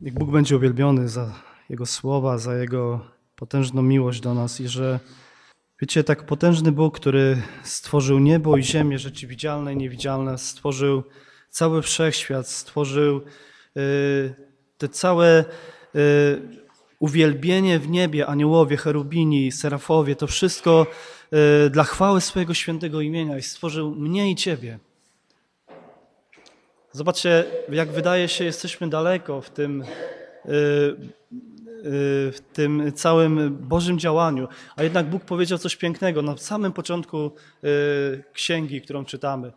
Niech Bóg będzie uwielbiony za Jego słowa, za Jego potężną miłość do nas i że, wiecie, tak potężny Bóg, który stworzył niebo i ziemię, rzeczy widzialne i niewidzialne, stworzył cały wszechświat, stworzył y, te całe y, uwielbienie w niebie, aniołowie, cherubini, serafowie, to wszystko y, dla chwały swojego świętego imienia i stworzył mnie i Ciebie. Zobaczcie, jak wydaje się, jesteśmy daleko w tym, y, y, w tym całym Bożym działaniu, a jednak Bóg powiedział coś pięknego na samym początku y, księgi, którą czytamy.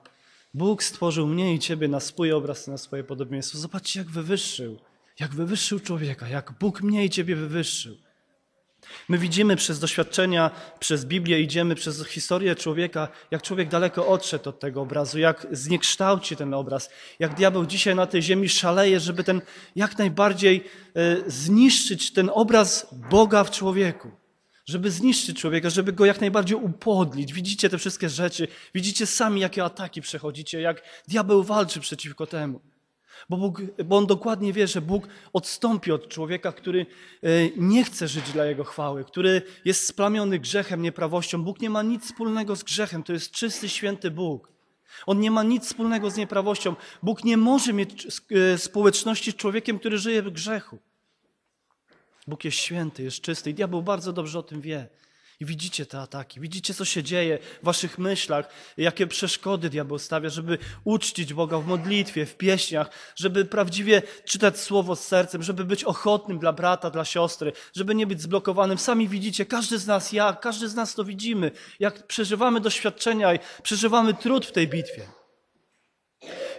Bóg stworzył mnie i ciebie na swój obraz i na swoje podobieństwo. Zobaczcie, jak wywyższył, jak wywyższył człowieka, jak Bóg mnie i ciebie wywyższył. My widzimy przez doświadczenia, przez Biblię, idziemy przez historię człowieka, jak człowiek daleko odszedł od tego obrazu, jak zniekształci ten obraz, jak diabeł dzisiaj na tej ziemi szaleje, żeby ten jak najbardziej e, zniszczyć ten obraz Boga w człowieku żeby zniszczyć człowieka, żeby go jak najbardziej upodlić. Widzicie te wszystkie rzeczy, widzicie sami, jakie ataki przechodzicie, jak diabeł walczy przeciwko temu. Bo, Bóg, bo on dokładnie wie, że Bóg odstąpi od człowieka, który e, nie chce żyć dla jego chwały, który jest splamiony grzechem, nieprawością. Bóg nie ma nic wspólnego z grzechem, to jest czysty, święty Bóg. On nie ma nic wspólnego z nieprawością. Bóg nie może mieć e, społeczności z człowiekiem, który żyje w grzechu. Bóg jest święty, jest czysty i diabeł bardzo dobrze o tym wie. I widzicie te ataki, widzicie, co się dzieje w waszych myślach, jakie przeszkody diabeł stawia, żeby uczcić Boga w modlitwie, w pieśniach, żeby prawdziwie czytać słowo z sercem, żeby być ochotnym dla brata, dla siostry, żeby nie być zblokowanym. Sami widzicie, każdy z nas, ja, każdy z nas to widzimy, jak przeżywamy doświadczenia i przeżywamy trud w tej bitwie.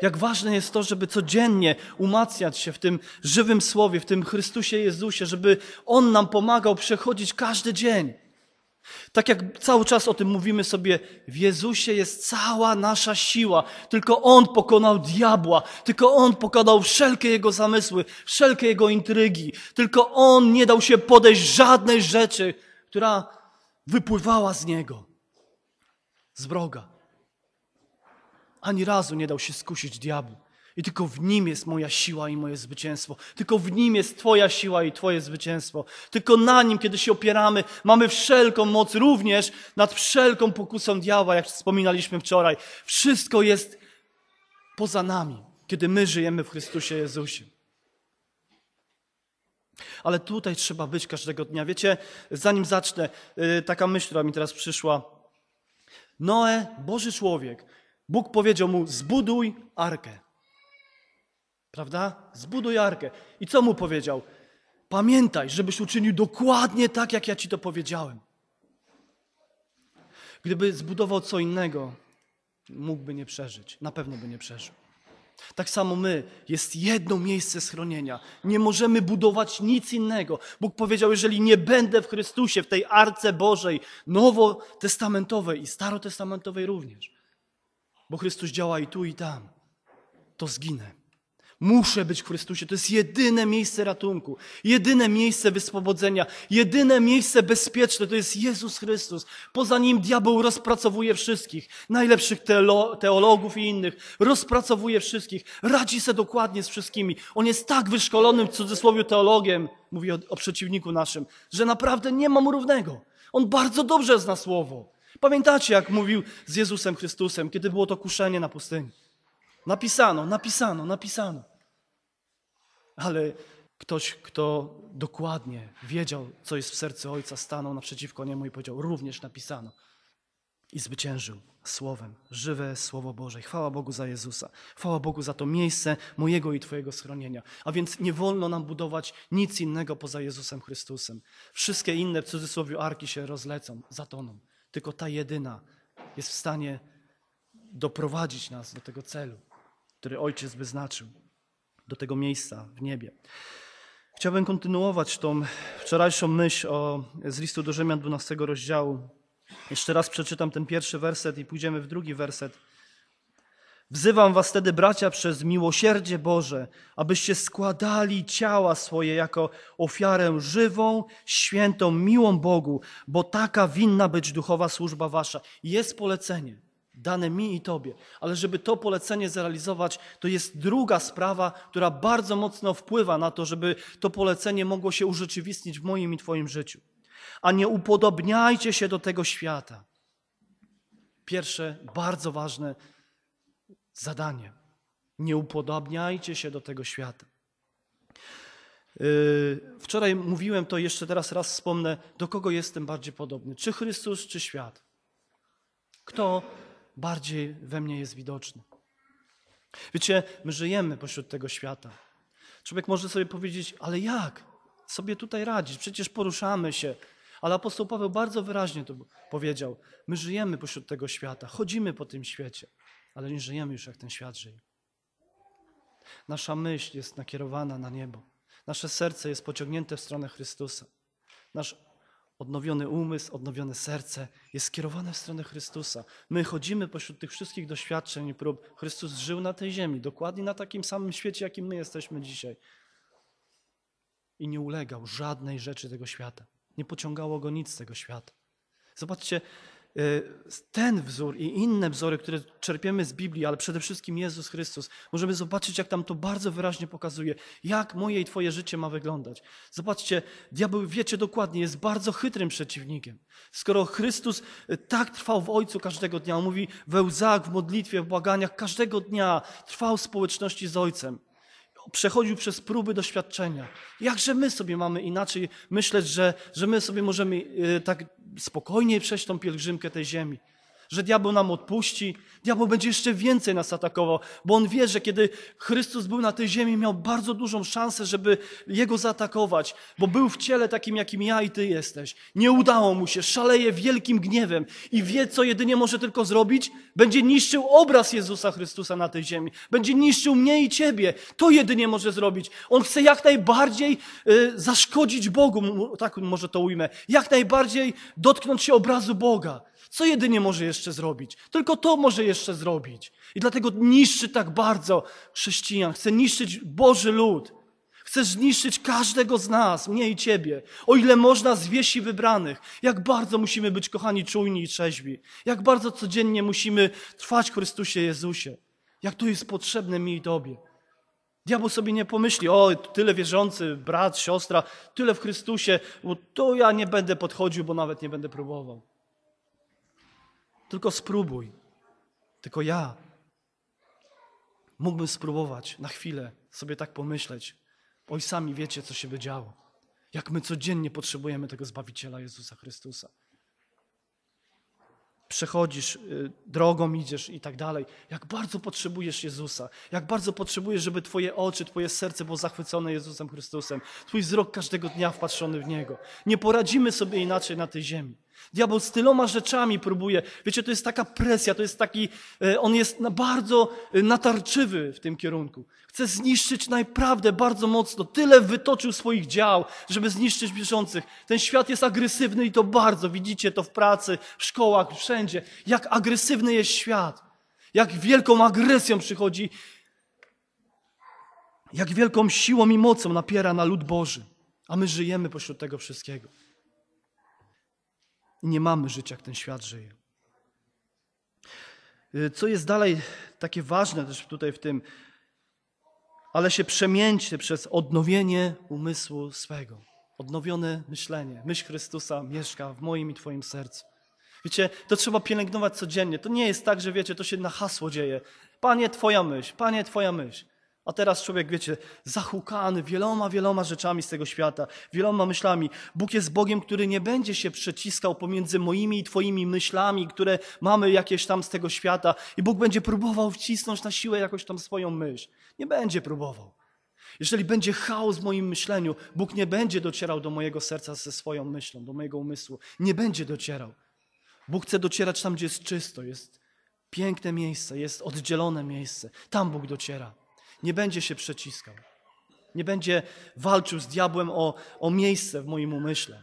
Jak ważne jest to, żeby codziennie umacniać się w tym żywym słowie, w tym Chrystusie Jezusie, żeby On nam pomagał przechodzić każdy dzień. Tak jak cały czas o tym mówimy sobie, w Jezusie jest cała nasza siła. Tylko On pokonał diabła, tylko On pokonał wszelkie jego zamysły, wszelkie jego intrygi. Tylko On nie dał się podejść żadnej rzeczy, która wypływała z Niego, z wroga. Ani razu nie dał się skusić diabłu. I tylko w Nim jest moja siła i moje zwycięstwo. Tylko w Nim jest Twoja siła i Twoje zwycięstwo. Tylko na Nim, kiedy się opieramy, mamy wszelką moc również nad wszelką pokusą diabła, jak wspominaliśmy wczoraj. Wszystko jest poza nami, kiedy my żyjemy w Chrystusie Jezusie. Ale tutaj trzeba być każdego dnia. Wiecie, zanim zacznę, y, taka myśl, która mi teraz przyszła. Noe, Boży człowiek, Bóg powiedział mu: zbuduj arkę. Prawda? Zbuduj arkę. I co mu powiedział? Pamiętaj, żebyś uczynił dokładnie tak, jak ja ci to powiedziałem. Gdyby zbudował co innego, mógłby nie przeżyć. Na pewno by nie przeżył. Tak samo my, jest jedno miejsce schronienia. Nie możemy budować nic innego. Bóg powiedział, jeżeli nie będę w Chrystusie, w tej arce Bożej, nowotestamentowej i starotestamentowej również, bo Chrystus działa i tu, i tam, to zginę. Muszę być w Chrystusie. To jest jedyne miejsce ratunku, jedyne miejsce wyswobodzenia, jedyne miejsce bezpieczne. To jest Jezus Chrystus. Poza nim diabeł rozpracowuje wszystkich, najlepszych teologów i innych. Rozpracowuje wszystkich, radzi się dokładnie z wszystkimi. On jest tak wyszkolonym w cudzysłowie teologiem, mówi o, o przeciwniku naszym, że naprawdę nie ma mu równego. On bardzo dobrze zna słowo. Pamiętacie, jak mówił z Jezusem Chrystusem, kiedy było to kuszenie na pustyni? Napisano, napisano, napisano ale ktoś, kto dokładnie wiedział, co jest w sercu Ojca, stanął naprzeciwko niemu i powiedział: Również napisano. I zwyciężył słowem, żywe Słowo Boże. Chwała Bogu za Jezusa. Chwała Bogu za to miejsce mojego i Twojego schronienia. A więc nie wolno nam budować nic innego poza Jezusem Chrystusem. Wszystkie inne, w cudzysłowie, arki się rozlecą, zatoną. Tylko ta jedyna jest w stanie doprowadzić nas do tego celu, który Ojciec wyznaczył do tego miejsca w niebie. Chciałbym kontynuować tą wczorajszą myśl o, z listu do Rzymian 12 rozdziału. Jeszcze raz przeczytam ten pierwszy werset i pójdziemy w drugi werset. Wzywam was tedy, bracia, przez miłosierdzie Boże, abyście składali ciała swoje jako ofiarę żywą, świętą, miłą Bogu, bo taka winna być duchowa służba wasza. Jest polecenie dane mi i Tobie. Ale żeby to polecenie zrealizować, to jest druga sprawa, która bardzo mocno wpływa na to, żeby to polecenie mogło się urzeczywistnić w moim i Twoim życiu. A nie upodobniajcie się do tego świata. Pierwsze, bardzo ważne zadanie. Nie upodobniajcie się do tego świata. Yy, wczoraj mówiłem to, jeszcze teraz raz wspomnę, do kogo jestem bardziej podobny: czy Chrystus, czy świat? Kto bardziej we mnie jest widoczny. Wiecie, my żyjemy pośród tego świata. Człowiek może sobie powiedzieć, ale jak sobie tutaj radzić? Przecież poruszamy się. Ale apostoł Paweł bardzo wyraźnie to powiedział. My żyjemy pośród tego świata, chodzimy po tym świecie, ale nie żyjemy już jak ten świat żyje. Nasza myśl jest nakierowana na niebo. Nasze serce jest pociągnięte w stronę Chrystusa. Nasz odnowiony umysł, odnowione serce jest skierowane w stronę Chrystusa. My chodzimy pośród tych wszystkich doświadczeń i prób. Chrystus żył na tej ziemi, dokładnie na takim samym świecie, jakim my jesteśmy dzisiaj. I nie ulegał żadnej rzeczy tego świata. Nie pociągało go nic z tego świata. Zobaczcie, Y, ten wzór i inne wzory, które czerpiemy z Biblii, ale przede wszystkim Jezus Chrystus, możemy zobaczyć, jak tam to bardzo wyraźnie pokazuje, jak moje i Twoje życie ma wyglądać. Zobaczcie, diabeł, wiecie dokładnie, jest bardzo chytrym przeciwnikiem. Skoro Chrystus y, tak trwał w Ojcu każdego dnia, on mówi we łzach, w modlitwie, w błaganiach, każdego dnia trwał w społeczności z Ojcem przechodził przez próby doświadczenia. Jakże my sobie mamy inaczej myśleć, że, że my sobie możemy y, tak spokojnie przejść tą pielgrzymkę tej ziemi że diabeł nam odpuści. Diabeł będzie jeszcze więcej nas atakował, bo on wie, że kiedy Chrystus był na tej ziemi, miał bardzo dużą szansę, żeby jego zaatakować, bo był w ciele takim, jakim ja i ty jesteś. Nie udało mu się, szaleje wielkim gniewem i wie, co jedynie może tylko zrobić. Będzie niszczył obraz Jezusa Chrystusa na tej ziemi. Będzie niszczył mnie i ciebie. To jedynie może zrobić. On chce jak najbardziej y, zaszkodzić Bogu, tak może to ujmę, jak najbardziej dotknąć się obrazu Boga. Co jedynie może jeszcze zrobić? Tylko to może jeszcze zrobić. I dlatego niszczy tak bardzo chrześcijan. Chce niszczyć Boży lud. Chce zniszczyć każdego z nas, mnie i ciebie. O ile można z wiesi wybranych. Jak bardzo musimy być kochani, czujni i trzeźwi. Jak bardzo codziennie musimy trwać w Chrystusie Jezusie. Jak to jest potrzebne mi i tobie. Diabeł sobie nie pomyśli, o, tyle wierzący, brat, siostra, tyle w Chrystusie, bo to ja nie będę podchodził, bo nawet nie będę próbował. Tylko spróbuj. Tylko ja. Mógłbym spróbować na chwilę sobie tak pomyśleć. Oj, sami wiecie, co się by działo. Jak my codziennie potrzebujemy tego Zbawiciela Jezusa Chrystusa. Przechodzisz, y, drogą idziesz i tak dalej. Jak bardzo potrzebujesz Jezusa. Jak bardzo potrzebujesz, żeby Twoje oczy, Twoje serce było zachwycone Jezusem Chrystusem. Twój wzrok każdego dnia wpatrzony w Niego. Nie poradzimy sobie inaczej na tej ziemi. Diabeł z tyloma rzeczami próbuje. Wiecie, to jest taka presja, to jest taki, e, on jest bardzo e, natarczywy w tym kierunku. Chce zniszczyć naprawdę bardzo mocno. Tyle wytoczył swoich dział, żeby zniszczyć bieżących. Ten świat jest agresywny i to bardzo. Widzicie to w pracy, w szkołach, wszędzie. Jak agresywny jest świat. Jak wielką agresją przychodzi. Jak wielką siłą i mocą napiera na lud Boży. A my żyjemy pośród tego wszystkiego i nie mamy życia, jak ten świat żyje. Y, co jest dalej takie ważne też tutaj w tym, ale się przemięćcie przez odnowienie umysłu swego. Odnowione myślenie. Myśl Chrystusa mieszka w moim i Twoim sercu. Wiecie, to trzeba pielęgnować codziennie. To nie jest tak, że wiecie, to się na hasło dzieje. Panie, Twoja myśl, Panie, Twoja myśl. A teraz człowiek, wiecie, zahukany wieloma, wieloma rzeczami z tego świata, wieloma myślami. Bóg jest Bogiem, który nie będzie się przeciskał pomiędzy moimi i Twoimi myślami, które mamy jakieś tam z tego świata, i Bóg będzie próbował wcisnąć na siłę jakąś tam swoją myśl. Nie będzie próbował. Jeżeli będzie chaos w moim myśleniu, Bóg nie będzie docierał do mojego serca ze swoją myślą, do mojego umysłu. Nie będzie docierał. Bóg chce docierać tam, gdzie jest czysto, jest piękne miejsce, jest oddzielone miejsce. Tam Bóg dociera nie będzie się przeciskał. Nie będzie walczył z diabłem o, o miejsce w moim umyśle.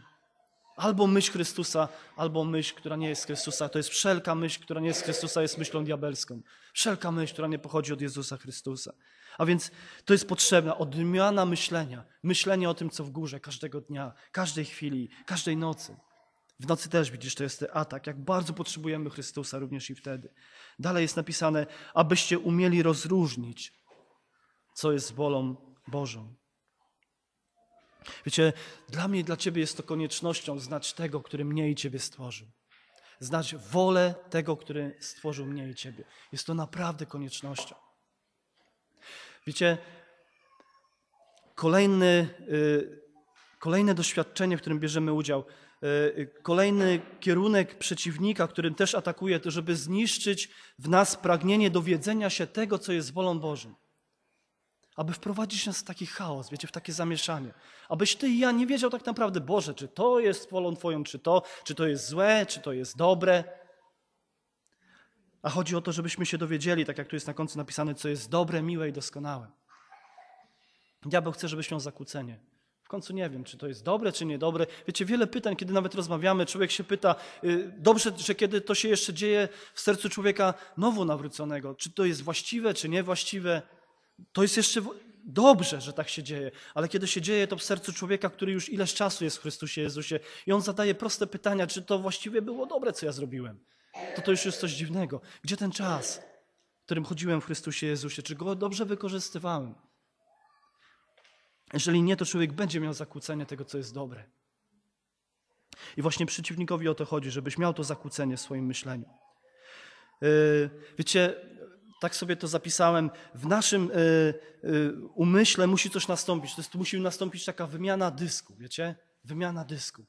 Albo myśl Chrystusa, albo myśl, która nie jest Chrystusa. To jest wszelka myśl, która nie jest Chrystusa, jest myślą diabelską. Wszelka myśl, która nie pochodzi od Jezusa Chrystusa. A więc to jest potrzebna odmiana myślenia. Myślenie o tym, co w górze każdego dnia, każdej chwili, każdej nocy. W nocy też widzisz, to jest ten atak. Jak bardzo potrzebujemy Chrystusa również i wtedy. Dalej jest napisane, abyście umieli rozróżnić co jest wolą Bożą. Wiecie, dla mnie i dla Ciebie jest to koniecznością znać tego, który mnie i Ciebie stworzył. Znać wolę tego, który stworzył mnie i Ciebie. Jest to naprawdę koniecznością. Wiecie, kolejny, y, kolejne doświadczenie, w którym bierzemy udział, y, kolejny kierunek przeciwnika, którym też atakuje, to żeby zniszczyć w nas pragnienie dowiedzenia się tego, co jest wolą Bożą aby wprowadzić nas w taki chaos, wiecie, w takie zamieszanie. Abyś ty i ja nie wiedział tak naprawdę, Boże, czy to jest wolą Twoją, czy to, czy to jest złe, czy to jest dobre. A chodzi o to, żebyśmy się dowiedzieli, tak jak tu jest na końcu napisane, co jest dobre, miłe i doskonałe. Diabeł chce, żebyś miał zakłócenie. W końcu nie wiem, czy to jest dobre, czy niedobre. Wiecie, wiele pytań, kiedy nawet rozmawiamy, człowiek się pyta, yy, dobrze, że kiedy to się jeszcze dzieje w sercu człowieka nowo nawróconego, czy to jest właściwe, czy niewłaściwe to jest jeszcze dobrze, że tak się dzieje, ale kiedy się dzieje to w sercu człowieka, który już ileś czasu jest w Chrystusie Jezusie i on zadaje proste pytania, czy to właściwie było dobre, co ja zrobiłem, to to już jest coś dziwnego. Gdzie ten czas, w którym chodziłem w Chrystusie Jezusie? Czy go dobrze wykorzystywałem? Jeżeli nie, to człowiek będzie miał zakłócenie tego, co jest dobre. I właśnie przeciwnikowi o to chodzi, żebyś miał to zakłócenie w swoim myśleniu. Yy, wiecie, tak sobie to zapisałem, w naszym e, e, umyśle musi coś nastąpić. To jest, musi nastąpić taka wymiana dysku, wiecie? Wymiana dysku.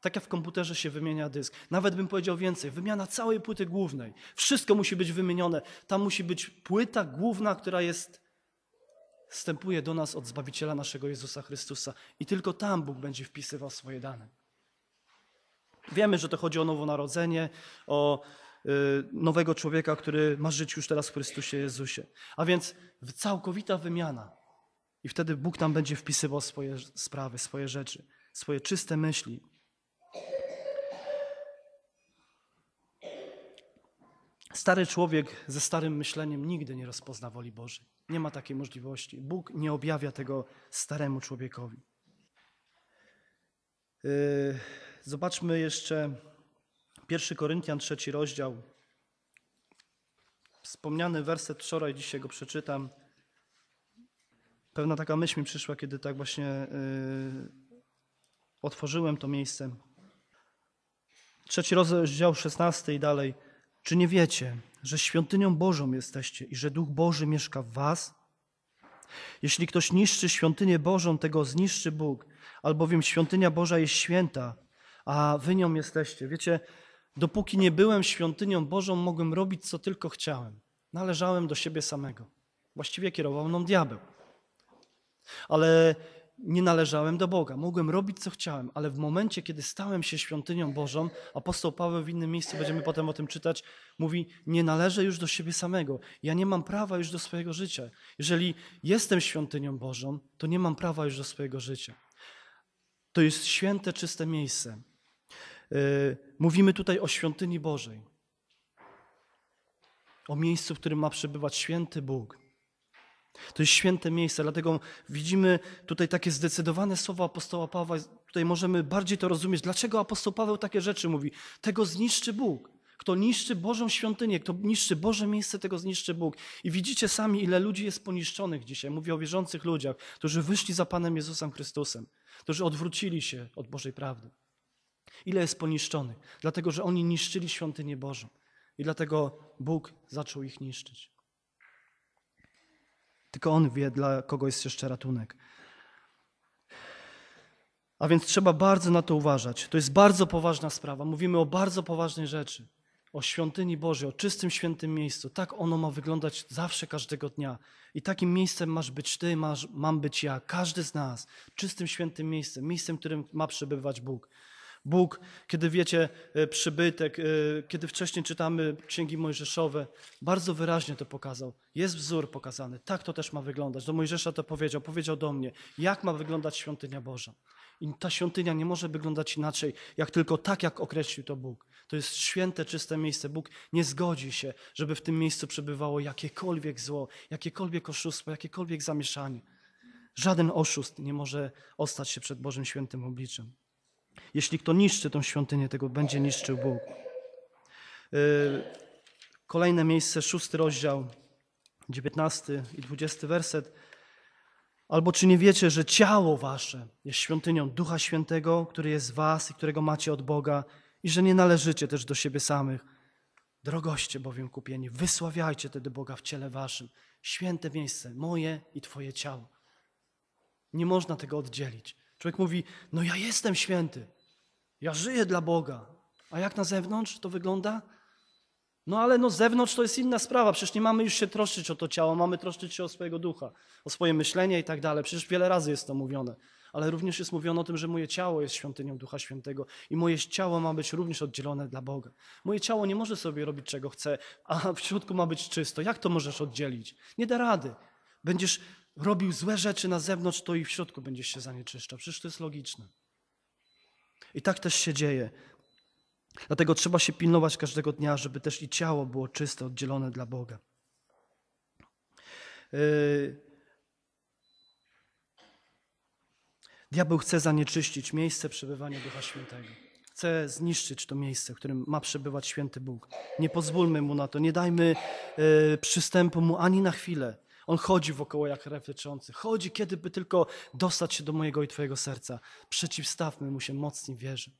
Tak jak w komputerze się wymienia dysk. Nawet bym powiedział więcej, wymiana całej płyty głównej. Wszystko musi być wymienione. Tam musi być płyta główna, która jest wstępuje do nas od Zbawiciela naszego Jezusa Chrystusa. I tylko tam Bóg będzie wpisywał swoje dane. Wiemy, że to chodzi o nowonarodzenie, o Y, nowego człowieka, który ma żyć już teraz w Chrystusie Jezusie. A więc całkowita wymiana. I wtedy Bóg tam będzie wpisywał swoje sprawy, swoje rzeczy, swoje czyste myśli. Stary człowiek ze starym myśleniem nigdy nie rozpozna woli Bożej. Nie ma takiej możliwości. Bóg nie objawia tego staremu człowiekowi. Y, zobaczmy jeszcze 1 Koryntian, trzeci rozdział. Wspomniany werset wczoraj, dzisiaj go przeczytam. Pewna taka myśl mi przyszła, kiedy tak właśnie yy, otworzyłem to miejsce. Trzeci rozdział, 16 i dalej. Czy nie wiecie, że świątynią Bożą jesteście i że Duch Boży mieszka w was? Jeśli ktoś niszczy świątynię Bożą, tego zniszczy Bóg, albowiem świątynia Boża jest święta, a wy nią jesteście. Wiecie, Dopóki nie byłem świątynią Bożą, mogłem robić co tylko chciałem. Należałem do siebie samego. Właściwie kierował mną diabeł. Ale nie należałem do Boga. Mogłem robić co chciałem, ale w momencie, kiedy stałem się świątynią Bożą, apostoł Paweł w innym miejscu, będziemy potem o tym czytać, mówi: Nie należę już do siebie samego. Ja nie mam prawa już do swojego życia. Jeżeli jestem świątynią Bożą, to nie mam prawa już do swojego życia. To jest święte, czyste miejsce. Y, mówimy tutaj o świątyni Bożej, o miejscu, w którym ma przebywać święty Bóg. To jest święte miejsce, dlatego widzimy tutaj takie zdecydowane słowa apostoła Pawła. Tutaj możemy bardziej to rozumieć. Dlaczego apostoł Paweł takie rzeczy mówi? Tego zniszczy Bóg. Kto niszczy Bożą świątynię, kto niszczy Boże miejsce, tego zniszczy Bóg. I widzicie sami, ile ludzi jest poniszczonych dzisiaj. Mówię o wierzących ludziach, którzy wyszli za Panem Jezusem Chrystusem, którzy odwrócili się od Bożej prawdy. Ile jest poniszczonych? Dlatego, że oni niszczyli świątynię Bożą. I dlatego Bóg zaczął ich niszczyć. Tylko On wie, dla kogo jest jeszcze ratunek. A więc trzeba bardzo na to uważać. To jest bardzo poważna sprawa. Mówimy o bardzo poważnej rzeczy. O świątyni Bożej, o czystym, świętym miejscu. Tak ono ma wyglądać zawsze, każdego dnia. I takim miejscem masz być ty, masz, mam być ja, każdy z nas. Czystym, świętym miejscem, miejscem, w którym ma przebywać Bóg. Bóg, kiedy wiecie, e, przybytek, e, kiedy wcześniej czytamy księgi mojżeszowe, bardzo wyraźnie to pokazał. Jest wzór pokazany. Tak to też ma wyglądać. Do Mojżesza to powiedział, powiedział do mnie, jak ma wyglądać świątynia Boża. I ta świątynia nie może wyglądać inaczej, jak tylko tak, jak określił to Bóg. To jest święte, czyste miejsce. Bóg nie zgodzi się, żeby w tym miejscu przebywało jakiekolwiek zło, jakiekolwiek oszustwo, jakiekolwiek zamieszanie. Żaden oszust nie może ostać się przed Bożym świętym obliczem. Jeśli kto niszczy tą świątynię, tego będzie niszczył Bóg. E, kolejne miejsce, szósty rozdział, dziewiętnasty i dwudziesty werset. Albo czy nie wiecie, że ciało wasze jest świątynią Ducha Świętego, który jest w was i którego macie od Boga i że nie należycie też do siebie samych? Drogoście bowiem kupieni, wysławiajcie tedy Boga w ciele waszym. Święte miejsce, moje i twoje ciało. Nie można tego oddzielić. Człowiek mówi: No, ja jestem święty, ja żyję dla Boga. A jak na zewnątrz to wygląda? No, ale no, zewnątrz to jest inna sprawa. Przecież nie mamy już się troszczyć o to ciało, mamy troszczyć się o swojego ducha, o swoje myślenie i tak dalej. Przecież wiele razy jest to mówione. Ale również jest mówione o tym, że moje ciało jest świątynią Ducha Świętego i moje ciało ma być również oddzielone dla Boga. Moje ciało nie może sobie robić czego chce, a w środku ma być czysto. Jak to możesz oddzielić? Nie da rady. Będziesz robił złe rzeczy na zewnątrz, to i w środku będziesz się zanieczyszczał. Przecież to jest logiczne. I tak też się dzieje. Dlatego trzeba się pilnować każdego dnia, żeby też i ciało było czyste, oddzielone dla Boga. Yy, diabeł chce zanieczyścić miejsce przebywania Ducha Świętego. Chce zniszczyć to miejsce, w którym ma przebywać święty Bóg. Nie pozwólmy mu na to, nie dajmy yy, przystępu mu ani na chwilę. On chodzi wokoło jak refleczący. Chodzi, kiedyby tylko dostać się do mojego i Twojego serca. Przeciwstawmy mu się mocniej wierzy.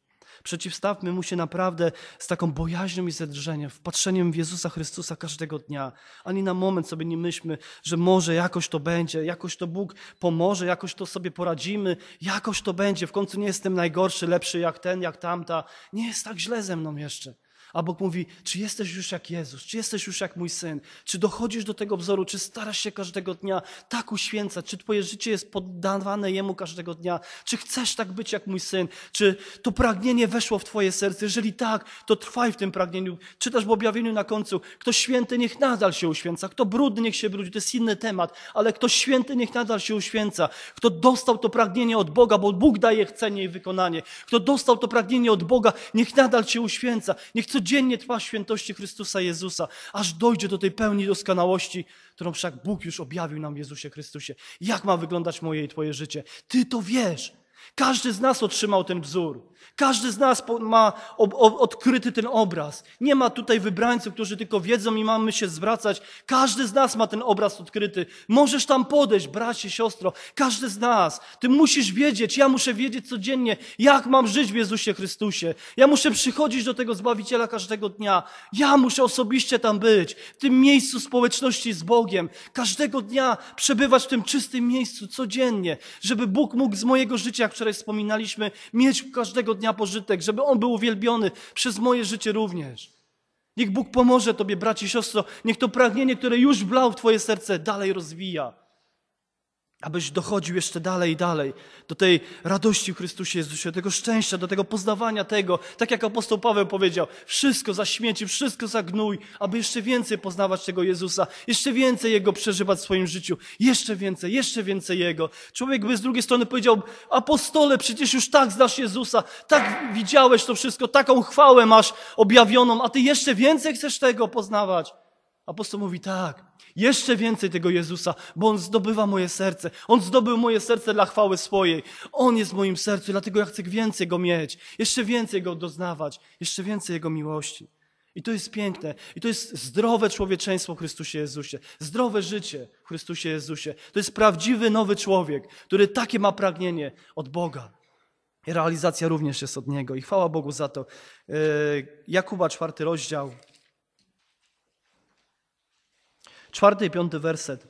Przeciwstawmy mu się naprawdę z taką bojaźnią i zedrzeniem, wpatrzeniem w Jezusa Chrystusa każdego dnia. Ani na moment sobie nie myślmy, że może jakoś to będzie, jakoś to Bóg pomoże, jakoś to sobie poradzimy, jakoś to będzie. W końcu nie jestem najgorszy, lepszy jak ten, jak tamta. Nie jest tak źle ze mną jeszcze. A Bóg mówi, czy jesteś już jak Jezus, czy jesteś już jak mój syn, czy dochodzisz do tego wzoru, czy starasz się każdego dnia tak uświęcać, czy twoje życie jest poddawane Jemu każdego dnia, czy chcesz tak być jak mój syn, czy to pragnienie weszło w twoje serce, jeżeli tak, to trwaj w tym pragnieniu. Czytasz w objawieniu na końcu, kto święty niech nadal się uświęca, kto brudny niech się brudzi, to jest inny temat, ale kto święty niech nadal się uświęca, kto dostał to pragnienie od Boga, bo Bóg daje chcenie i wykonanie, kto dostał to pragnienie od Boga, niech nadal się uświęca, niech co codziennie trwa świętości Chrystusa Jezusa, aż dojdzie do tej pełni doskonałości, którą wszak Bóg już objawił nam Jezusie Chrystusie. Jak ma wyglądać moje i Twoje życie? Ty to wiesz. Każdy z nas otrzymał ten wzór. Każdy z nas ma odkryty ten obraz. Nie ma tutaj wybrańców, którzy tylko wiedzą i mamy się zwracać. Każdy z nas ma ten obraz odkryty. Możesz tam podejść, bracie, siostro. Każdy z nas. Ty musisz wiedzieć, ja muszę wiedzieć codziennie, jak mam żyć w Jezusie Chrystusie. Ja muszę przychodzić do tego Zbawiciela każdego dnia. Ja muszę osobiście tam być, w tym miejscu społeczności z Bogiem. Każdego dnia przebywać w tym czystym miejscu codziennie, żeby Bóg mógł z mojego życia, jak wczoraj wspominaliśmy, mieć każdego tego dnia pożytek, żeby On był uwielbiony przez moje życie również. Niech Bóg pomoże Tobie, braci i siostro. Niech to pragnienie, które już wlał w Twoje serce, dalej rozwija abyś dochodził jeszcze dalej i dalej do tej radości w Chrystusie Jezusie, do tego szczęścia, do tego poznawania tego, tak jak apostoł Paweł powiedział, wszystko za śmieci, wszystko za gnój, aby jeszcze więcej poznawać tego Jezusa, jeszcze więcej Jego przeżywać w swoim życiu, jeszcze więcej, jeszcze więcej Jego. Człowiek by z drugiej strony powiedział, apostole, przecież już tak znasz Jezusa, tak widziałeś to wszystko, taką chwałę masz objawioną, a Ty jeszcze więcej chcesz tego poznawać. Apostoł mówi tak, jeszcze więcej tego Jezusa, bo On zdobywa moje serce. On zdobył moje serce dla chwały swojej. On jest w moim sercu, dlatego ja chcę więcej Go mieć, jeszcze więcej Go doznawać, jeszcze więcej Jego miłości. I to jest piękne. I to jest zdrowe człowieczeństwo w Chrystusie Jezusie. Zdrowe życie w Chrystusie Jezusie. To jest prawdziwy nowy człowiek, który takie ma pragnienie od Boga. I realizacja również jest od Niego. I chwała Bogu za to. Yy, Jakuba, czwarty rozdział. Czwarty i piąty werset.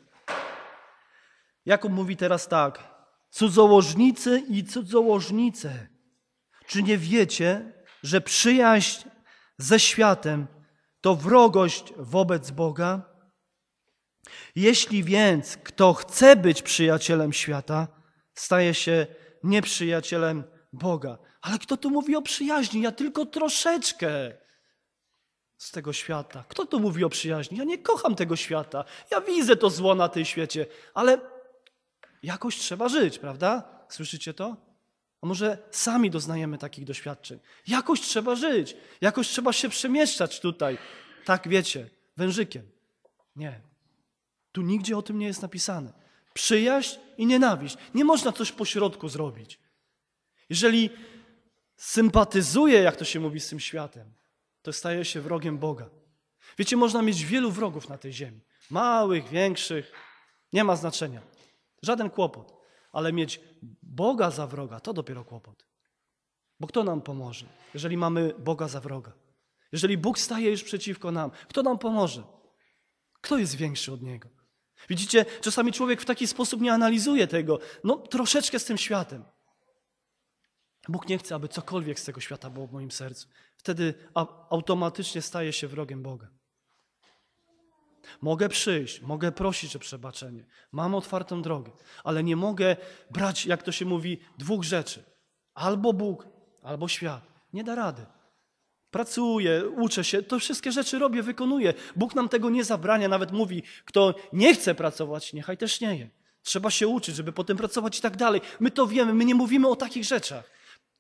Jakub mówi teraz tak. Cudzołożnicy i cudzołożnice, czy nie wiecie, że przyjaźń ze światem to wrogość wobec Boga? Jeśli więc kto chce być przyjacielem świata, staje się nieprzyjacielem Boga. Ale kto tu mówi o przyjaźni? Ja tylko troszeczkę z tego świata. Kto tu mówi o przyjaźni? Ja nie kocham tego świata. Ja widzę to zło na tym świecie, ale jakoś trzeba żyć, prawda? Słyszycie to? A może sami doznajemy takich doświadczeń? Jakoś trzeba żyć, jakoś trzeba się przemieszczać tutaj. Tak wiecie, wężykiem. Nie. Tu nigdzie o tym nie jest napisane. Przyjaźń i nienawiść. Nie można coś pośrodku zrobić. Jeżeli sympatyzuję, jak to się mówi, z tym światem, to staje się wrogiem Boga. Wiecie, można mieć wielu wrogów na tej ziemi. Małych, większych, nie ma znaczenia. Żaden kłopot. Ale mieć Boga za wroga to dopiero kłopot. Bo kto nam pomoże, jeżeli mamy Boga za wroga? Jeżeli Bóg staje już przeciwko nam, kto nam pomoże? Kto jest większy od Niego? Widzicie, czasami człowiek w taki sposób nie analizuje tego. No, troszeczkę z tym światem. Bóg nie chce, aby cokolwiek z tego świata było w moim sercu. Wtedy automatycznie staję się wrogiem Boga. Mogę przyjść, mogę prosić o przebaczenie, mam otwartą drogę, ale nie mogę brać, jak to się mówi, dwóch rzeczy: albo Bóg, albo świat. Nie da rady. Pracuję, uczę się, to wszystkie rzeczy robię, wykonuję. Bóg nam tego nie zabrania, nawet mówi, kto nie chce pracować, niechaj też nie je. Trzeba się uczyć, żeby potem pracować i tak dalej. My to wiemy, my nie mówimy o takich rzeczach.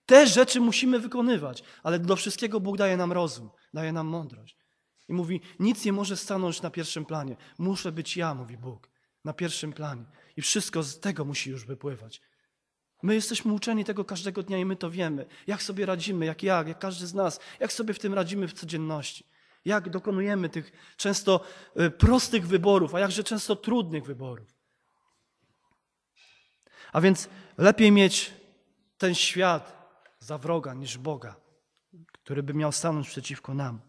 Te rzeczy musimy wykonywać, ale do wszystkiego Bóg daje nam rozum, daje nam mądrość. I mówi, nic nie może stanąć na pierwszym planie. Muszę być ja, mówi Bóg, na pierwszym planie. I wszystko z tego musi już wypływać. My jesteśmy uczeni tego każdego dnia i my to wiemy. Jak sobie radzimy, jak jak, jak każdy z nas, jak sobie w tym radzimy w codzienności. Jak dokonujemy tych często y, prostych wyborów, a jakże często trudnych wyborów. A więc lepiej mieć ten świat za wroga niż Boga, który by miał stanąć przeciwko nam.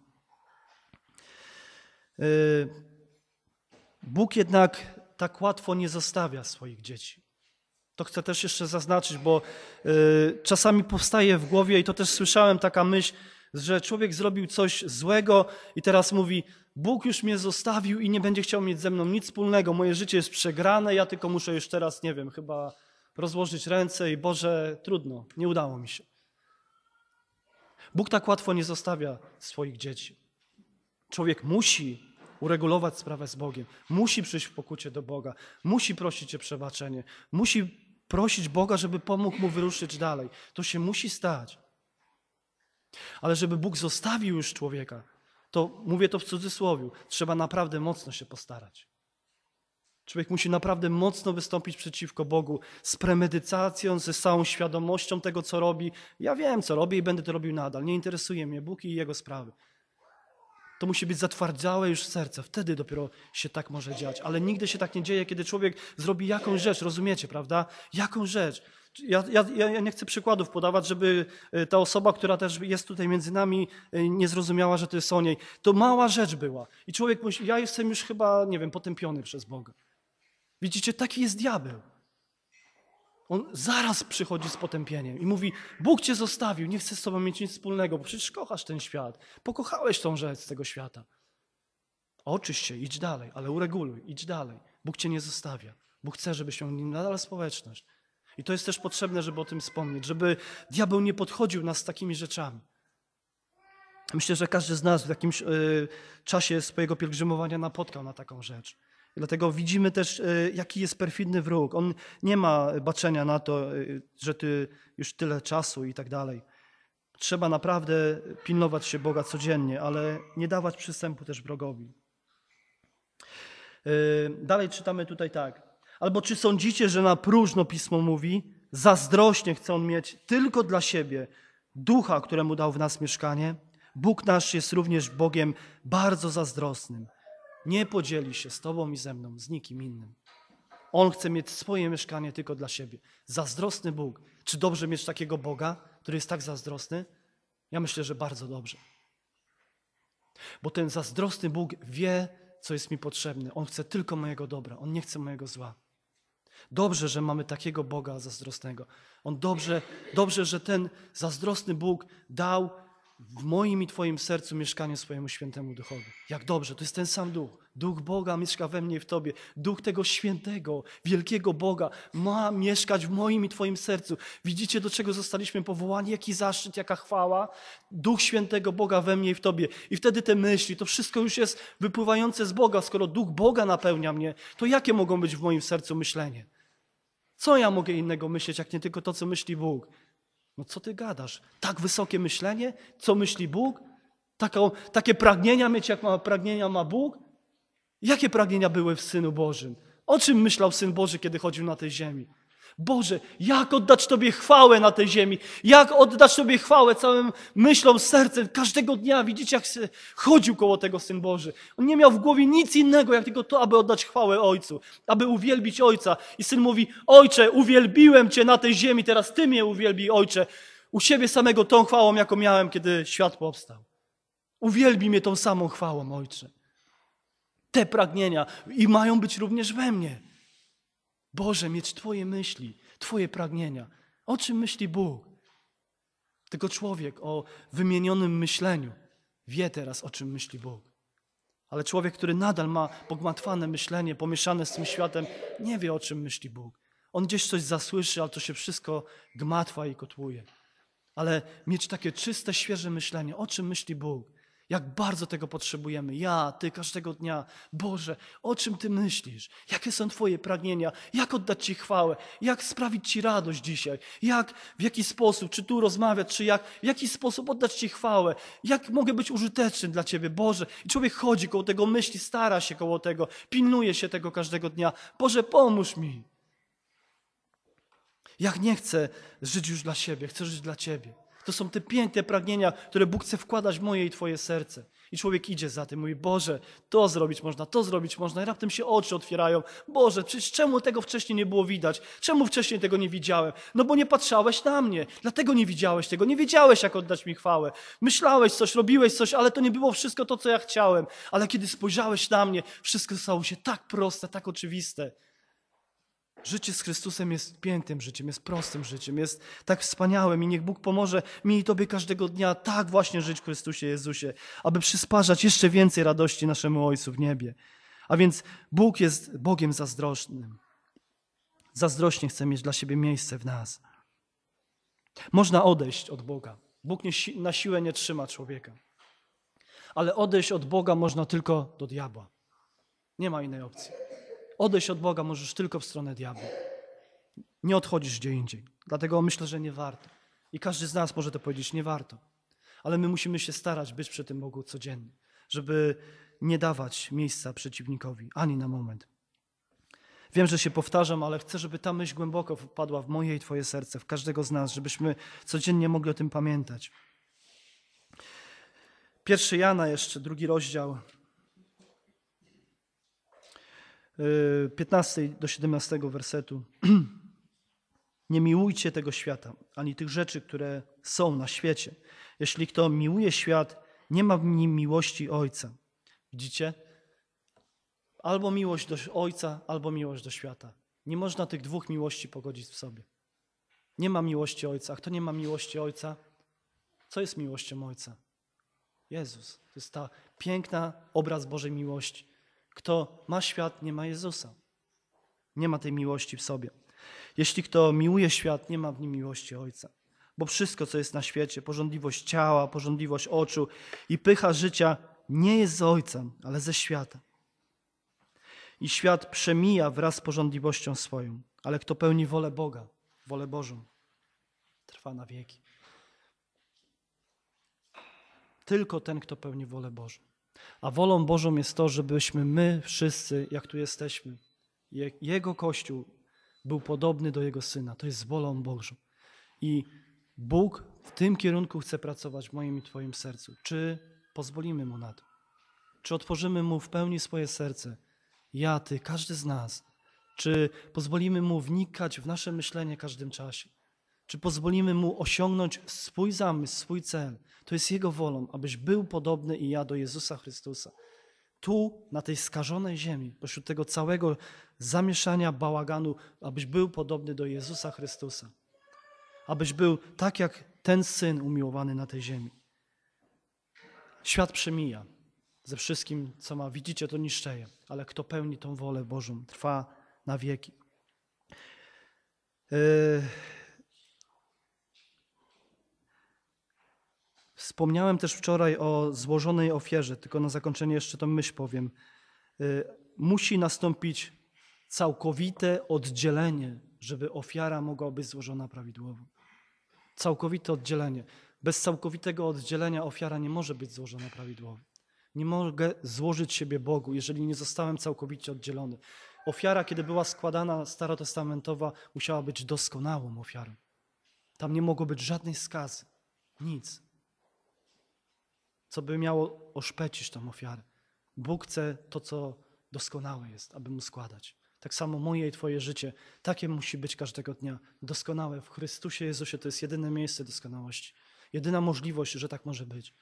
Y, Bóg jednak tak łatwo nie zostawia swoich dzieci. To chcę też jeszcze zaznaczyć, bo y, czasami powstaje w głowie i to też słyszałem taka myśl, że człowiek zrobił coś złego i teraz mówi: Bóg już mnie zostawił i nie będzie chciał mieć ze mną nic wspólnego, moje życie jest przegrane, ja tylko muszę już teraz, nie wiem, chyba rozłożyć ręce i Boże, trudno, nie udało mi się. Bóg tak łatwo nie zostawia swoich dzieci. Człowiek musi uregulować sprawę z Bogiem, musi przyjść w pokucie do Boga, musi prosić o przebaczenie, musi prosić Boga, żeby pomógł mu wyruszyć dalej. To się musi stać. Ale żeby Bóg zostawił już człowieka, to mówię to w cudzysłowie, trzeba naprawdę mocno się postarać. Człowiek musi naprawdę mocno wystąpić przeciwko Bogu z premedytacją, ze całą świadomością tego, co robi. Ja wiem, co robię i będę to robił nadal. Nie interesuje mnie Bóg i Jego sprawy. To musi być zatwardziałe już serce. Wtedy dopiero się tak może dziać. Ale nigdy się tak nie dzieje, kiedy człowiek zrobi jakąś rzecz. Rozumiecie, prawda? Jaką rzecz. Ja, ja, ja nie chcę przykładów podawać, żeby e, ta osoba, która też jest tutaj między nami, e, nie zrozumiała, że to jest o niej. To mała rzecz była. I człowiek myśli, ja jestem już chyba, nie wiem, potępiony przez Boga. Widzicie, taki jest diabeł. On zaraz przychodzi z potępieniem i mówi: Bóg cię zostawił, nie chcesz z sobą mieć nic wspólnego, bo przecież kochasz ten świat. Pokochałeś tą rzecz z tego świata. Oczywiście, się, idź dalej, ale ureguluj, idź dalej. Bóg cię nie zostawia. Bóg chce, żebyś miał nim nadal społeczność. I to jest też potrzebne, żeby o tym wspomnieć, żeby diabeł nie podchodził nas z takimi rzeczami. Myślę, że każdy z nas w jakimś y, czasie swojego pielgrzymowania napotkał na taką rzecz. Dlatego widzimy też, e, jaki jest perfidny wróg. On nie ma baczenia na to, e, że ty już tyle czasu i tak dalej. Trzeba naprawdę pilnować się Boga codziennie, ale nie dawać przystępu też wrogowi. E, dalej czytamy tutaj tak. Albo czy sądzicie, że na próżno Pismo mówi, zazdrośnie chce on mieć tylko dla siebie ducha, któremu dał w nas mieszkanie? Bóg nasz jest również Bogiem bardzo zazdrosnym nie podzieli się z Tobą i ze mną, z nikim innym. On chce mieć swoje mieszkanie tylko dla siebie. Zazdrosny Bóg. Czy dobrze mieć takiego Boga, który jest tak zazdrosny? Ja myślę, że bardzo dobrze. Bo ten zazdrosny Bóg wie, co jest mi potrzebne. On chce tylko mojego dobra, on nie chce mojego zła. Dobrze, że mamy takiego Boga zazdrosnego. On dobrze, dobrze, że ten zazdrosny Bóg dał w moim i Twoim sercu mieszkanie swojemu świętemu duchowi. Jak dobrze, to jest ten sam duch. Duch Boga mieszka we mnie i w Tobie. Duch tego świętego, wielkiego Boga ma mieszkać w moim i Twoim sercu. Widzicie, do czego zostaliśmy powołani? Jaki zaszczyt, jaka chwała? Duch świętego Boga we mnie i w Tobie. I wtedy te myśli, to wszystko już jest wypływające z Boga. Skoro Duch Boga napełnia mnie, to jakie mogą być w moim sercu myślenie? Co ja mogę innego myśleć, jak nie tylko to, co myśli Bóg? No co ty gadasz? Tak wysokie myślenie? Co myśli Bóg? Taką, takie pragnienia mieć, jak ma, pragnienia ma Bóg? Jakie pragnienia były w Synu Bożym? O czym myślał Syn Boży, kiedy chodził na tej ziemi? Boże, jak oddać Tobie chwałę na tej ziemi? Jak oddać Tobie chwałę całym myślą, sercem? Każdego dnia widzicie, jak chodził koło tego Syn Boży. On nie miał w głowie nic innego, jak tylko to, aby oddać chwałę Ojcu, aby uwielbić Ojca. I Syn mówi, Ojcze, uwielbiłem Cię na tej ziemi, teraz Ty mnie uwielbi, Ojcze. U siebie samego tą chwałą, jaką miałem, kiedy świat powstał. Uwielbi mnie tą samą chwałą, Ojcze. Te pragnienia i mają być również we mnie. Boże, mieć Twoje myśli, Twoje pragnienia. O czym myśli Bóg? Tylko człowiek o wymienionym myśleniu wie teraz, o czym myśli Bóg. Ale człowiek, który nadal ma pogmatwane myślenie, pomieszane z tym światem, nie wie, o czym myśli Bóg. On gdzieś coś zasłyszy, ale to się wszystko gmatwa i kotłuje. Ale mieć takie czyste, świeże myślenie, o czym myśli Bóg, jak bardzo tego potrzebujemy. Ja, Ty każdego dnia. Boże, o czym Ty myślisz? Jakie są Twoje pragnienia? Jak oddać Ci chwałę? Jak sprawić Ci radość dzisiaj? Jak, w jaki sposób? Czy tu rozmawiać, czy jak? W jaki sposób oddać Ci chwałę? Jak mogę być użyteczny dla Ciebie, Boże? I człowiek chodzi koło tego, myśli, stara się koło tego, pilnuje się tego każdego dnia. Boże, pomóż mi. Jak nie chcę żyć już dla siebie, chcę żyć dla Ciebie. To są te piękne pragnienia, które Bóg chce wkładać w moje i Twoje serce. I człowiek idzie za tym, mówi, Boże, to zrobić można, to zrobić można. I raptem się oczy otwierają. Boże, przecież czemu tego wcześniej nie było widać? Czemu wcześniej tego nie widziałem? No bo nie patrzałeś na mnie, dlatego nie widziałeś tego, nie wiedziałeś, jak oddać mi chwałę. Myślałeś coś, robiłeś coś, ale to nie było wszystko to, co ja chciałem. Ale kiedy spojrzałeś na mnie, wszystko stało się tak proste, tak oczywiste. Życie z Chrystusem jest piętym życiem, jest prostym życiem, jest tak wspaniałym i niech Bóg pomoże mi i Tobie każdego dnia tak właśnie żyć w Chrystusie Jezusie, aby przysparzać jeszcze więcej radości naszemu Ojcu w niebie. A więc Bóg jest Bogiem zazdrośnym. Zazdrośnie chce mieć dla siebie miejsce w nas. Można odejść od Boga. Bóg nie, na siłę nie trzyma człowieka. Ale odejść od Boga można tylko do diabła. Nie ma innej opcji odejść od Boga możesz tylko w stronę diabła. Nie odchodzisz gdzie indziej. Dlatego myślę, że nie warto. I każdy z nas może to powiedzieć, nie warto. Ale my musimy się starać być przy tym Bogu codziennie, żeby nie dawać miejsca przeciwnikowi ani na moment. Wiem, że się powtarzam, ale chcę, żeby ta myśl głęboko wpadła w moje i Twoje serce, w każdego z nas, żebyśmy codziennie mogli o tym pamiętać. Pierwszy Jana jeszcze, drugi rozdział, 15 y, do 17 wersetu. Nie miłujcie tego świata, ani tych rzeczy, które są na świecie. Jeśli kto miłuje świat, nie ma w nim miłości Ojca. Widzicie? Albo miłość do Ojca, albo miłość do świata. Nie można tych dwóch miłości pogodzić w sobie. Nie ma miłości Ojca. A kto nie ma miłości Ojca? Co jest miłością Ojca? Jezus. To jest ta piękna obraz Bożej miłości. Kto ma świat, nie ma Jezusa. Nie ma tej miłości w sobie. Jeśli kto miłuje świat, nie ma w nim miłości Ojca. Bo wszystko, co jest na świecie, porządliwość ciała, porządliwość oczu i pycha życia, nie jest z Ojcem, ale ze świata. I świat przemija wraz z porządliwością swoją, ale kto pełni wolę Boga, wolę Bożą, trwa na wieki. Tylko ten, kto pełni wolę Bożą. A wolą Bożą jest to, żebyśmy my wszyscy, jak tu jesteśmy, Jego Kościół był podobny do Jego Syna. To jest wolą Bożą. I Bóg w tym kierunku chce pracować w moim i Twoim sercu. Czy pozwolimy Mu na to? Czy otworzymy Mu w pełni swoje serce? Ja, Ty, każdy z nas. Czy pozwolimy Mu wnikać w nasze myślenie w każdym czasie? Czy pozwolimy Mu osiągnąć swój zamysł, swój cel? To jest Jego wolą, abyś był podobny i ja do Jezusa Chrystusa. Tu, na tej skażonej ziemi, pośród tego całego zamieszania, bałaganu, abyś był podobny do Jezusa Chrystusa. Abyś był tak jak ten syn umiłowany na tej ziemi. Świat przemija. Ze wszystkim, co ma, widzicie, to niszczeje, ale kto pełni tą wolę Bożą, trwa na wieki. Yy... Wspomniałem też wczoraj o złożonej ofierze, tylko na zakończenie jeszcze tą myśl powiem. Y, musi nastąpić całkowite oddzielenie, żeby ofiara mogła być złożona prawidłowo. Całkowite oddzielenie. Bez całkowitego oddzielenia ofiara nie może być złożona prawidłowo. Nie mogę złożyć siebie Bogu, jeżeli nie zostałem całkowicie oddzielony. Ofiara, kiedy była składana starotestamentowa, musiała być doskonałą ofiarą. Tam nie mogło być żadnej skazy, nic co by miało oszpecić tą ofiarę. Bóg chce to, co doskonałe jest, aby mu składać. Tak samo moje i Twoje życie, takie musi być każdego dnia. Doskonałe w Chrystusie Jezusie to jest jedyne miejsce doskonałości, jedyna możliwość, że tak może być.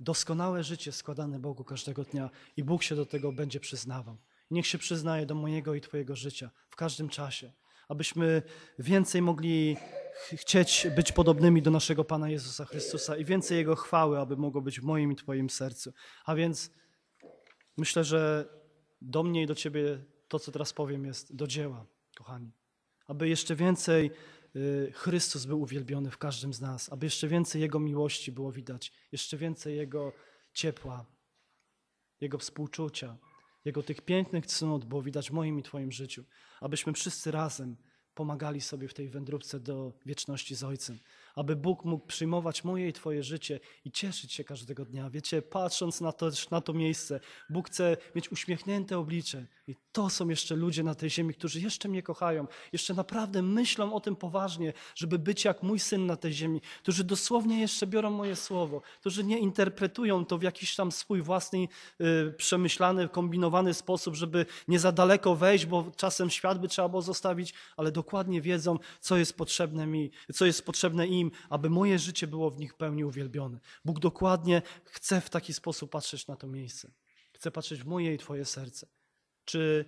Doskonałe życie składane Bogu każdego dnia i Bóg się do tego będzie przyznawał. Niech się przyznaje do mojego i Twojego życia w każdym czasie, abyśmy więcej mogli chcieć być podobnymi do naszego Pana Jezusa Chrystusa i więcej Jego chwały, aby mogło być w moim i Twoim sercu. A więc myślę, że do mnie i do Ciebie to, co teraz powiem, jest do dzieła, kochani. Aby jeszcze więcej y, Chrystus był uwielbiony w każdym z nas, aby jeszcze więcej Jego miłości było widać, jeszcze więcej Jego ciepła, Jego współczucia, Jego tych pięknych cnót było widać w moim i Twoim życiu, abyśmy wszyscy razem pomagali sobie w tej wędrówce do wieczności z Ojcem aby Bóg mógł przyjmować moje i Twoje życie i cieszyć się każdego dnia. Wiecie, patrząc na to, na to miejsce, Bóg chce mieć uśmiechnięte oblicze. I to są jeszcze ludzie na tej ziemi, którzy jeszcze mnie kochają, jeszcze naprawdę myślą o tym poważnie, żeby być jak mój syn na tej ziemi, którzy dosłownie jeszcze biorą moje słowo, którzy nie interpretują to w jakiś tam swój własny, yy, przemyślany, kombinowany sposób, żeby nie za daleko wejść, bo czasem świat by trzeba było zostawić, ale dokładnie wiedzą, co jest potrzebne mi, co jest potrzebne im nim, aby moje życie było w nich pełni uwielbione. Bóg dokładnie chce w taki sposób patrzeć na to miejsce. Chce patrzeć w moje i Twoje serce. Czy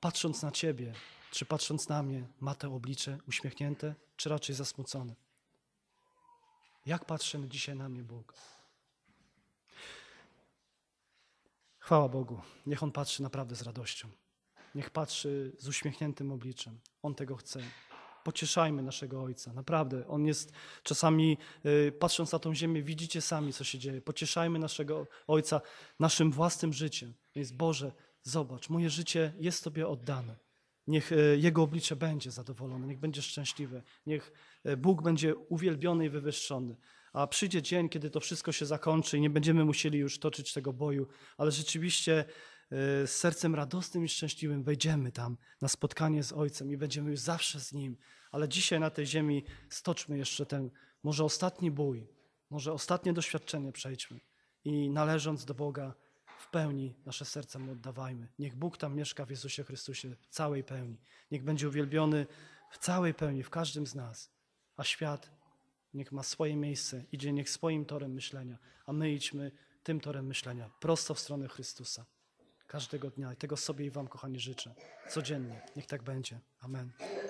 patrząc na Ciebie, czy patrząc na mnie, ma te oblicze uśmiechnięte, czy raczej zasmucone? Jak patrzymy dzisiaj na mnie, Bóg? Chwała Bogu. Niech On patrzy naprawdę z radością. Niech patrzy z uśmiechniętym obliczem. On tego chce pocieszajmy naszego Ojca. Naprawdę, On jest czasami, y, patrząc na tą ziemię, widzicie sami, co się dzieje. Pocieszajmy naszego Ojca naszym własnym życiem. Więc Boże, zobacz, moje życie jest Tobie oddane. Niech y, Jego oblicze będzie zadowolone, niech będzie szczęśliwe, niech y, Bóg będzie uwielbiony i wywyższony. A przyjdzie dzień, kiedy to wszystko się zakończy i nie będziemy musieli już toczyć tego boju, ale rzeczywiście Y, z sercem radosnym i szczęśliwym wejdziemy tam na spotkanie z Ojcem i będziemy już zawsze z Nim. Ale dzisiaj na tej ziemi stoczmy jeszcze ten, może ostatni bój, może ostatnie doświadczenie przejdźmy i należąc do Boga w pełni nasze serca Mu oddawajmy. Niech Bóg tam mieszka w Jezusie Chrystusie w całej pełni. Niech będzie uwielbiony w całej pełni, w każdym z nas. A świat niech ma swoje miejsce, idzie niech swoim torem myślenia, a my idźmy tym torem myślenia, prosto w stronę Chrystusa każdego dnia. I tego sobie i Wam, kochani, życzę. Codziennie. Niech tak będzie. Amen.